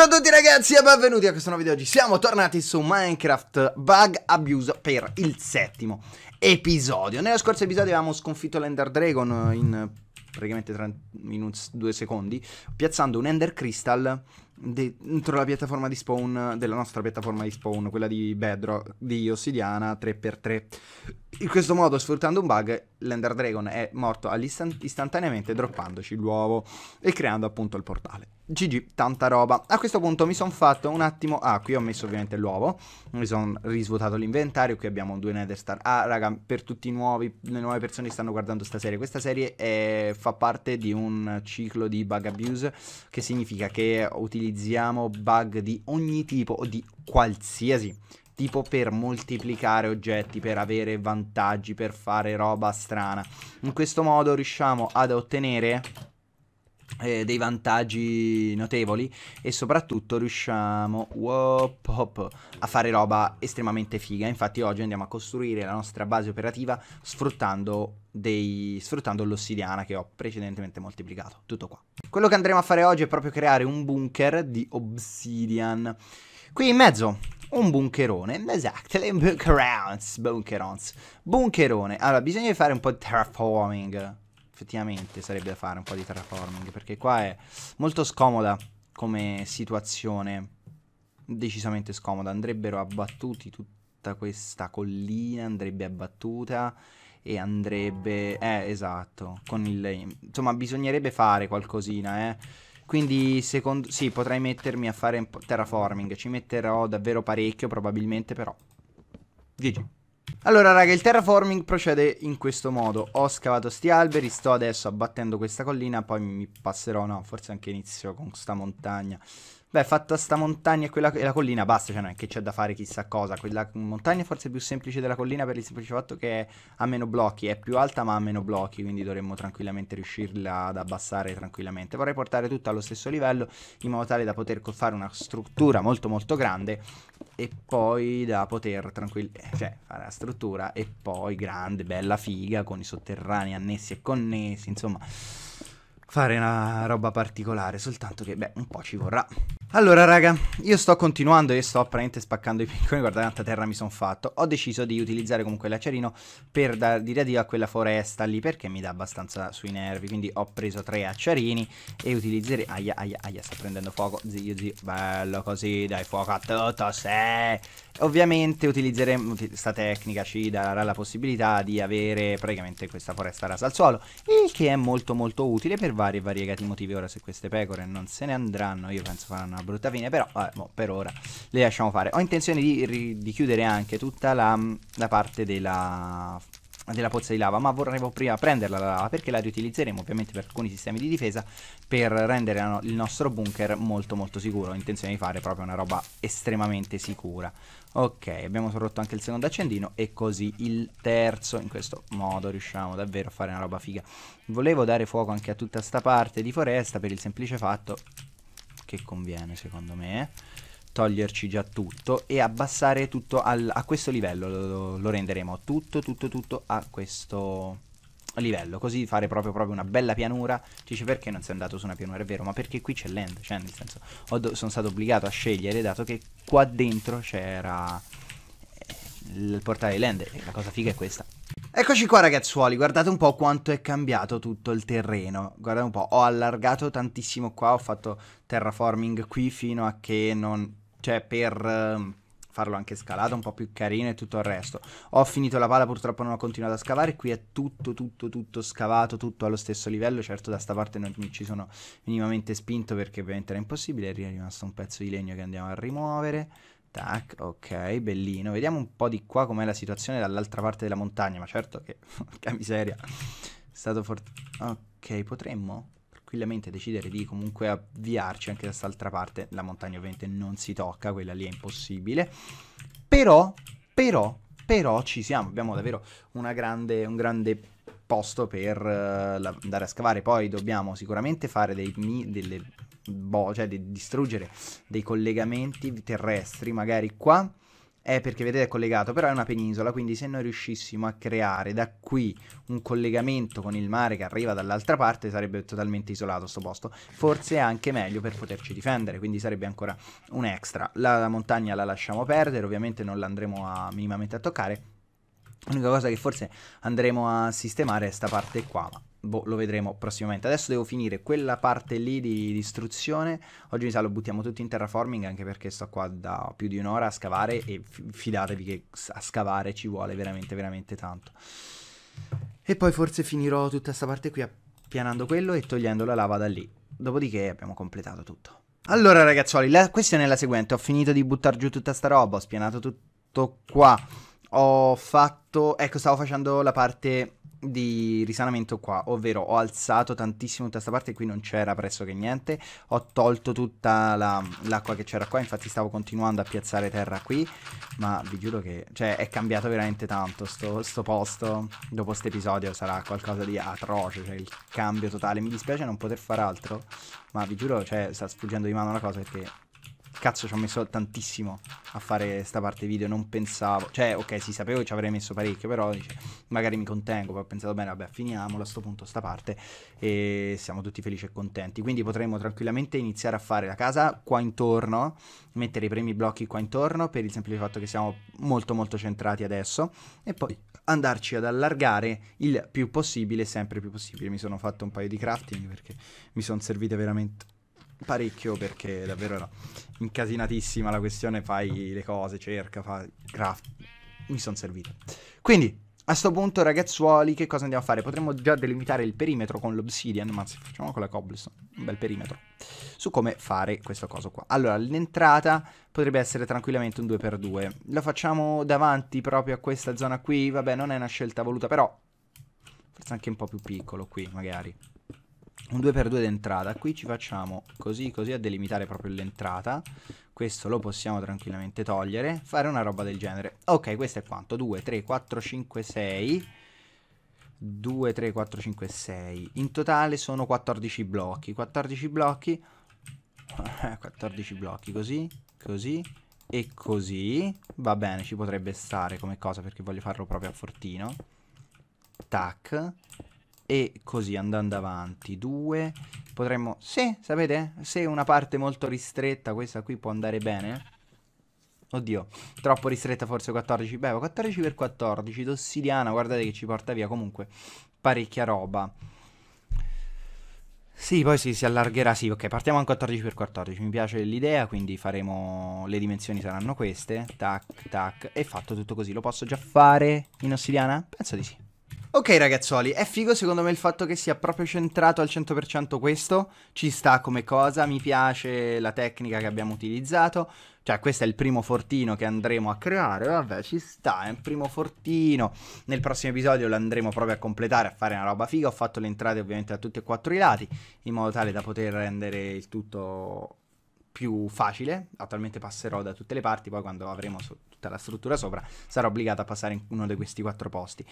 Ciao a tutti ragazzi e benvenuti a questo nuovo video oggi Siamo tornati su Minecraft Bug Abuse per il settimo episodio Nello scorso episodio avevamo sconfitto l'Ender Dragon in praticamente 3 in 2 secondi Piazzando un Ender Crystal dentro la piattaforma di spawn Della nostra piattaforma di spawn, quella di Bedrock, di Ossidiana 3x3 in questo modo, sfruttando un bug, l'Ender Dragon è morto istantaneamente droppandoci l'uovo e creando appunto il portale. GG, tanta roba. A questo punto mi sono fatto un attimo... Ah, qui ho messo ovviamente l'uovo. Mi sono risvuotato l'inventario. Qui abbiamo due Nether Star. Ah, raga, per tutti i nuovi, le nuove persone che stanno guardando questa serie. Questa serie è... fa parte di un ciclo di bug abuse. Che significa che utilizziamo bug di ogni tipo o di qualsiasi tipo per moltiplicare oggetti, per avere vantaggi, per fare roba strana. In questo modo riusciamo ad ottenere eh, dei vantaggi notevoli e soprattutto riusciamo wop, hop, a fare roba estremamente figa. Infatti oggi andiamo a costruire la nostra base operativa sfruttando, dei, sfruttando l'ossidiana che ho precedentemente moltiplicato. Tutto qua. Quello che andremo a fare oggi è proprio creare un bunker di obsidian. Qui in mezzo un bunkerone, esatto, le bunkerons, bunkerons, bunkerone. Allora, bisogna fare un po' di terraforming, effettivamente sarebbe da fare un po' di terraforming, perché qua è molto scomoda come situazione, decisamente scomoda, andrebbero abbattuti tutta questa collina, andrebbe abbattuta e andrebbe, eh, esatto, con il, insomma, bisognerebbe fare qualcosina, eh quindi secondo... Sì, potrei mettermi a fare un po terraforming. Ci metterò davvero parecchio probabilmente però. GG. Allora raga, il terraforming procede in questo modo. Ho scavato sti alberi, sto adesso abbattendo questa collina, poi mi passerò, no, forse anche inizio con questa montagna. Beh, fatta sta montagna e, quella, e la collina, basta, cioè non è che c'è da fare chissà cosa. Quella montagna è forse più semplice della collina per il semplice fatto che ha meno blocchi, è più alta ma ha meno blocchi, quindi dovremmo tranquillamente riuscirla ad abbassare tranquillamente. Vorrei portare tutto allo stesso livello in modo tale da poter fare una struttura molto molto grande e poi da poter tranquillamente, eh, cioè fare la struttura e poi grande, bella figa con i sotterranei annessi e connessi, insomma fare una roba particolare, soltanto che beh, un po' ci vorrà. Allora raga, io sto continuando e sto apparentemente spaccando i piccoli, Guardate quanta terra mi sono fatto. Ho deciso di utilizzare comunque l'acerino per dar di addio a quella foresta lì perché mi dà abbastanza sui nervi, quindi ho preso tre acciarini e utilizzerei... Aia, aia, aia, sta prendendo fuoco, zio, zio, bello così, dai fuoco a tutto, se... Ovviamente utilizzeremo, questa tecnica ci darà la possibilità di avere praticamente questa foresta rasa al suolo, il che è molto molto utile per vari e variegati motivi. Ora se queste pecore non se ne andranno, io penso faranno una brutta fine, però vabbè, boh, per ora le lasciamo fare. Ho intenzione di, di chiudere anche tutta la, mm, la parte della della pozza di lava ma vorremmo prima prenderla la lava perché la riutilizzeremo ovviamente per alcuni sistemi di difesa per rendere no il nostro bunker molto molto sicuro ho intenzione di fare proprio una roba estremamente sicura ok abbiamo sorrotto anche il secondo accendino e così il terzo in questo modo riusciamo davvero a fare una roba figa volevo dare fuoco anche a tutta sta parte di foresta per il semplice fatto che conviene secondo me toglierci già tutto e abbassare tutto al, a questo livello lo, lo, renderemo tutto tutto tutto a questo livello così fare proprio, proprio una bella pianura dice perché non sei andato su una pianura è vero ma perché qui c'è l'end cioè nel senso sono stato obbligato a scegliere dato che qua dentro c'era eh, il portale land e la cosa figa è questa Eccoci qua ragazzuoli, guardate un po' quanto è cambiato tutto il terreno, guardate un po', ho allargato tantissimo qua, ho fatto terraforming qui fino a che non... cioè per ehm, farlo anche scalato, un po' più carino e tutto il resto. Ho finito la pala, purtroppo non ho continuato a scavare, qui è tutto, tutto, tutto scavato, tutto allo stesso livello, certo da sta parte non ci sono minimamente spinto perché ovviamente era impossibile, è rimasto un pezzo di legno che andiamo a rimuovere Tac, ok, bellino. Vediamo un po' di qua com'è la situazione dall'altra parte della montagna, ma certo che... che miseria. È stato fortunato. Ok, potremmo tranquillamente decidere di comunque avviarci anche da quest'altra parte. La montagna ovviamente non si tocca, quella lì è impossibile. Però, però, però ci siamo. Abbiamo davvero grande, un grande posto per uh, andare a scavare. Poi dobbiamo sicuramente fare dei, delle boh, cioè di distruggere dei collegamenti terrestri, magari qua è perché vedete è collegato, però è una penisola, quindi se noi riuscissimo a creare da qui un collegamento con il mare che arriva dall'altra parte sarebbe totalmente isolato sto posto, forse anche meglio per poterci difendere, quindi sarebbe ancora un extra. La, la montagna la lasciamo perdere, ovviamente non l'andremo a, minimamente a toccare, l'unica cosa che forse andremo a sistemare è questa parte qua, ma boh, lo vedremo prossimamente. Adesso devo finire quella parte lì di distruzione. Oggi mi sa lo buttiamo tutto in terraforming anche perché sto qua da più di un'ora a scavare e fidatevi che a scavare ci vuole veramente veramente tanto. E poi forse finirò tutta questa parte qui appianando quello e togliendo la lava da lì. Dopodiché abbiamo completato tutto. Allora ragazzuoli, la questione è la seguente. Ho finito di buttare giù tutta sta roba, ho spianato tutto qua. Ho fatto... Ecco, stavo facendo la parte di risanamento qua, ovvero ho alzato tantissimo tutta questa parte, qui non c'era pressoché niente, ho tolto tutta la, l'acqua che c'era qua, infatti stavo continuando a piazzare terra qui, ma vi giuro che cioè, è cambiato veramente tanto sto, sto posto, dopo questo episodio sarà qualcosa di atroce, cioè il cambio totale, mi dispiace non poter fare altro, ma vi giuro, cioè, sta sfuggendo di mano la cosa perché Cazzo, ci ho messo tantissimo a fare sta parte video, non pensavo... Cioè, ok, sì, sapevo che ci avrei messo parecchio, però dice, magari mi contengo, poi ho pensato, bene, vabbè, finiamolo a sto punto sta parte e siamo tutti felici e contenti. Quindi potremmo tranquillamente iniziare a fare la casa qua intorno, mettere i primi blocchi qua intorno, per il semplice fatto che siamo molto molto centrati adesso, e poi andarci ad allargare il più possibile, sempre più possibile. Mi sono fatto un paio di crafting perché mi sono servite veramente parecchio perché davvero era incasinatissima la questione, fai le cose, cerca, fai craft. Mi sono servito. Quindi, a sto punto, ragazzuoli, che cosa andiamo a fare? Potremmo già delimitare il perimetro con l'obsidian, ma se facciamo con la cobblestone, un bel perimetro. Su come fare questo coso qua. Allora, l'entrata potrebbe essere tranquillamente un 2x2. Lo facciamo davanti proprio a questa zona qui, vabbè, non è una scelta voluta, però... Forse anche un po' più piccolo qui, magari un 2x2 d'entrata qui ci facciamo così così a delimitare proprio l'entrata questo lo possiamo tranquillamente togliere fare una roba del genere ok questo è quanto 2 3 4 5 6 2 3 4 5 6 in totale sono 14 blocchi 14 blocchi 14 blocchi così così e così va bene ci potrebbe stare come cosa perché voglio farlo proprio a fortino tac e così andando avanti. 2, potremmo... Sì, sapete? Se una parte molto ristretta, questa qui può andare bene. Oddio, troppo ristretta forse 14. Beh, 14 per 14 d'ossidiana, guardate che ci porta via comunque parecchia roba. Sì, poi sì, si allargherà, sì, ok, partiamo a 14x14, mi piace l'idea, quindi faremo, le dimensioni saranno queste, tac, tac, e fatto tutto così, lo posso già fare in ossidiana? Penso di sì. Ok ragazzuoli, è figo secondo me il fatto che sia proprio centrato al 100% questo, ci sta come cosa, mi piace la tecnica che abbiamo utilizzato, cioè questo è il primo fortino che andremo a creare, vabbè ci sta, è un primo fortino, nel prossimo episodio lo andremo proprio a completare, a fare una roba figa, ho fatto le entrate ovviamente da tutti e quattro i lati, in modo tale da poter rendere il tutto più facile, attualmente passerò da tutte le parti, poi quando avremo tutta la struttura sopra sarò obbligato a passare in uno di questi quattro posti.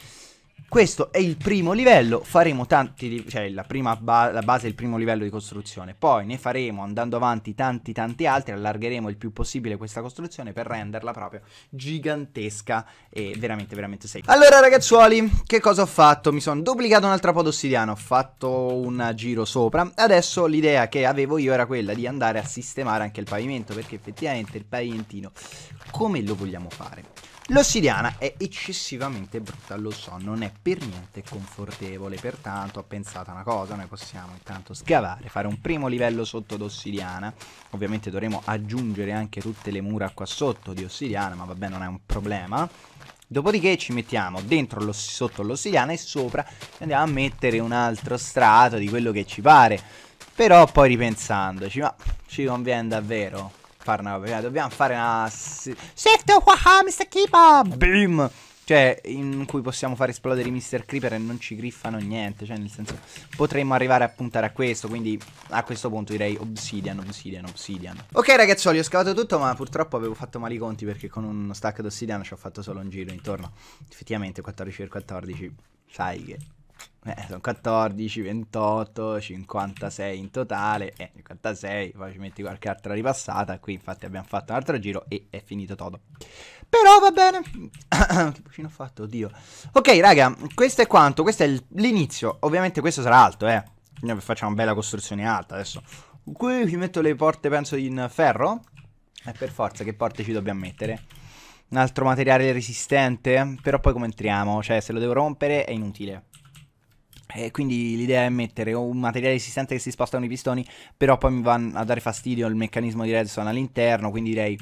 Questo è il primo livello, faremo tanti, cioè la prima ba- la base è il primo livello di costruzione, poi ne faremo andando avanti tanti tanti altri, allargheremo il più possibile questa costruzione per renderla proprio gigantesca e veramente veramente safe. Allora ragazzuoli, che cosa ho fatto? Mi sono duplicato un'altra po' d'ossidiana, ho fatto un giro sopra, adesso l'idea che avevo io era quella di andare a sistemare anche il pavimento, perché effettivamente il pavimentino come lo vogliamo fare? L'ossidiana è eccessivamente brutta, lo so, non è per niente confortevole, pertanto ho pensato a una cosa, noi possiamo intanto scavare, fare un primo livello sotto d'ossidiana, ovviamente dovremo aggiungere anche tutte le mura qua sotto di ossidiana, ma vabbè non è un problema, Dopodiché ci mettiamo dentro lo, sotto l'ossidiana e sopra andiamo a mettere un altro strato di quello che ci pare. Però poi ripensandoci, ma ci conviene davvero? fare una prima, dobbiamo fare una... Shift, waha, Mr. Keeper! Boom! Cioè, in cui possiamo far esplodere i Mr. Creeper e non ci griffano niente. Cioè, nel senso, potremmo arrivare a puntare a questo. Quindi, a questo punto direi obsidian, obsidian, obsidian. Ok, ragazzuoli, ho scavato tutto, ma purtroppo avevo fatto male i conti perché con uno stack d'obsidian ci ho fatto solo un giro intorno. Effettivamente, 14 e 14, sai che eh, sono 14, 28, 56 in totale, eh, 56, poi ci metti qualche altra ripassata, qui infatti abbiamo fatto un altro giro e è finito tutto. Però va bene, che cucina ho fatto, oddio. Ok raga, questo è quanto, questo è l'inizio, ovviamente questo sarà alto, eh. Noi facciamo una bella costruzione alta adesso. Qui ci metto le porte, penso, in ferro. E per forza che porte ci dobbiamo mettere? Un altro materiale resistente? Però poi come entriamo? Cioè, se lo devo rompere è inutile. E quindi l'idea è mettere un materiale esistente che si sposta con i pistoni, però poi mi vanno a dare fastidio il meccanismo di redstone all'interno, quindi direi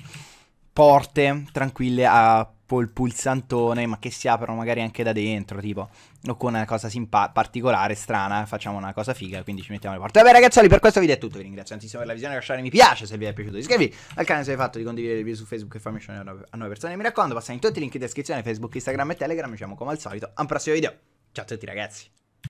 porte tranquille a il pulsantone, ma che si aprono magari anche da dentro, tipo, o con una cosa simpa- particolare, strana, facciamo una cosa figa, quindi ci mettiamo le porte. Vabbè ragazzi, per questo video è tutto, vi ringrazio tantissimo per la visione, lasciare mi piace se vi è piaciuto, iscrivetevi al canale se avete fatto, di condividere il video su Facebook e farmi scegliere a nuove persone, mi raccomando, passate in tutti i link in descrizione, Facebook, Instagram e Telegram, ci vediamo come al solito, a un prossimo video, ciao a tutti ragazzi!